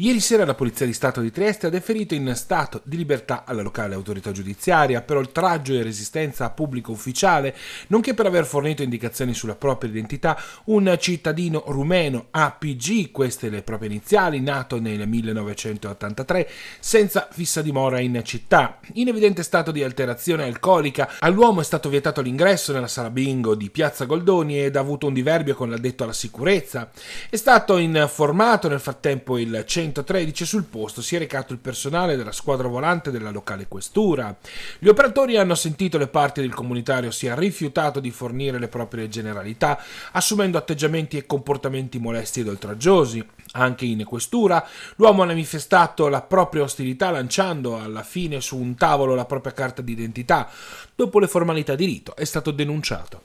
Ieri sera la Polizia di Stato di Trieste ha deferito in stato di libertà alla locale autorità giudiziaria per oltraggio e resistenza a pubblico ufficiale, nonché per aver fornito indicazioni sulla propria identità un cittadino rumeno APG, queste le proprie iniziali, nato nel 1983, senza fissa dimora in città. In evidente stato di alterazione alcolica, all'uomo è stato vietato l'ingresso nella sala bingo di Piazza Goldoni ed ha avuto un diverbio con l'addetto alla sicurezza. È stato informato nel frattempo il centro 113 sul posto si è recato il personale della squadra volante della locale questura. Gli operatori hanno sentito le parti del comunitario si è rifiutato di fornire le proprie generalità, assumendo atteggiamenti e comportamenti molesti ed oltraggiosi. Anche in questura l'uomo ha manifestato la propria ostilità lanciando alla fine su un tavolo la propria carta d'identità. Dopo le formalità di rito è stato denunciato.